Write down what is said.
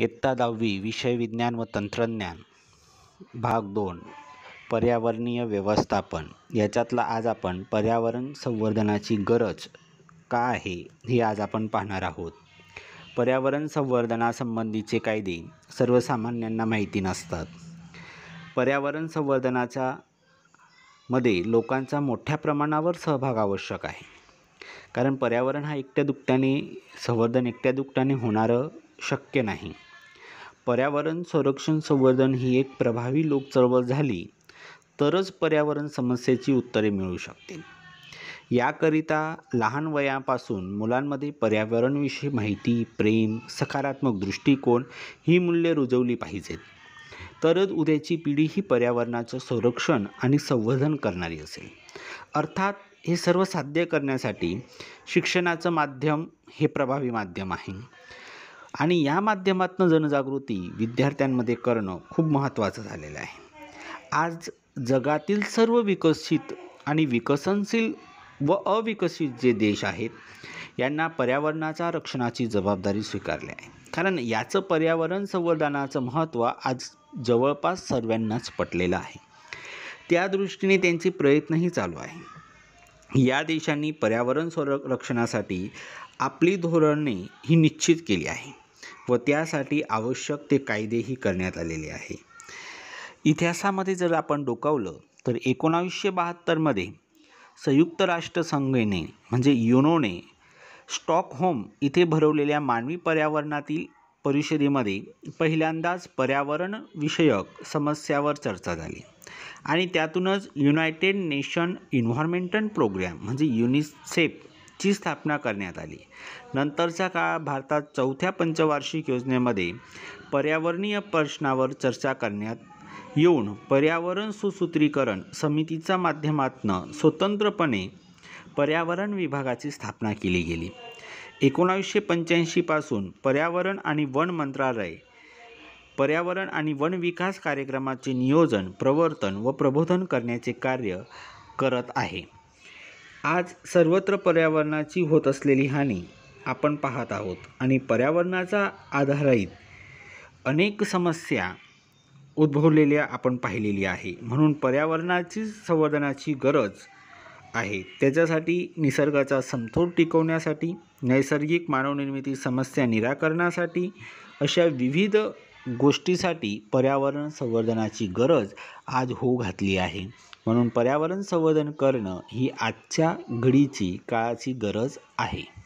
इयत्ता दहावी विषय विज्ञान व तंत्रज्ञान भाग दोन पर्यावरणीय व्यवस्थापन याच्यातला आज आपण पर्यावरण संवर्धनाची गरज का आहे हे आज आपण पाहणार आहोत पर्यावरण संवर्धनासंबंधीचे कायदे सर्वसामान्यांना माहिती नसतात पर्यावरण संवर्धनाच्या मध्ये लोकांचा मोठ्या प्रमाणावर सहभाग आवश्यक आहे कारण पर्यावरण हा एकट्या दुकट्याने संवर्धन एकट्या दुकट्याने होणारं शक्य नाही पर्यावरण संरक्षण संवर्धन ही एक प्रभावी लोकचळवळ झाली तरच पर्यावरण समस्येची उत्तरे मिळू शकतील याकरिता लहान वयापासून मुलांमध्ये पर्यावरणविषयी माहिती प्रेम सकारात्मक दृष्टिकोन ही मूल्ये रुजवली पाहिजेत तरच उद्याची पिढी ही पर्यावरणाचं संरक्षण आणि संवर्धन करणारी असेल अर्थात हे सर्व साध्य करण्यासाठी शिक्षणाचं माध्यम हे प्रभावी माध्यम आहे आणि या माध्यमातून जनजागृती विद्यार्थ्यांमध्ये करणं खूप महत्त्वाचं झालेलं आहे आज जगातील सर्व विकसित आणि विकसनशील व अविकसित जे देश आहेत यांना पर्यावरणाच्या रक्षणाची जबाबदारी स्वीकारली आहे कारण याचं पर्यावरण संवर्धनाचं महत्त्व आज जवळपास सर्वांनाच पटलेलं आहे त्या दृष्टीने त्यांचे प्रयत्नही चालू आहे या देशांनी पर्यावरण संरक्षणासाठी आपली धोरणे ही निश्चित केली आहे व त्यासाठी आवश्यक ते कायदेही करण्यात आलेले आहे इतिहासामध्ये जर आपण डोकावलं तर एकोणावीसशे बहात्तरमध्ये संयुक्त राष्ट्रसंघेने म्हणजे युनोने स्टॉकहोम इथे भरवलेल्या मानवी पर्यावरणातील परिषदेमध्ये पहिल्यांदाच पर्यावरण विषयक समस्यावर चर्चा झाली आणि त्यातूनच युनायटेड नेशन इन्व्हायर्मेंटल प्रोग्रॅम म्हणजे युनिसेफ ची स्थापना करण्यात आली नंतरच्या काळात भारतात चौथ्या पंचवार्षिक योजनेमध्ये पर्यावरणीय प्रश्नावर चर्चा करण्यात येऊन पर्यावरण सुसूत्रीकरण समितीच्या माध्यमातून स्वतंत्रपणे पर्यावरण विभागाची स्थापना केली गेली एकोणावीसशे पंच्याऐंशीपासून पर्यावरण आणि वन मंत्रालय पर्यावरण आणि वन विकास कार्यक्रमाचे नियोजन प्रवर्तन व प्रबोधन करण्याचे कार्य करत आहे आज सर्वत्र पर्यावरणाची होत असलेली हानी आपण पाहत आहोत आणि पर्यावरणाचा आधारित अनेक समस्या उद्भवलेल्या आपण पाहिलेली आहे म्हणून पर्यावरणाची संवर्धनाची गरज आहे त्याच्यासाठी निसर्गाचा समतोल टिकवण्यासाठी नैसर्गिक मानवनिर्मिती समस्या निराकरणासाठी अशा विविध गोष्टीसाठी पर्यावरण संवर्धनाची गरज आज होऊ घातली आहे म्हणून पर्यावरण संवर्धन करणं ही आजच्या घडीची काळाची गरज आहे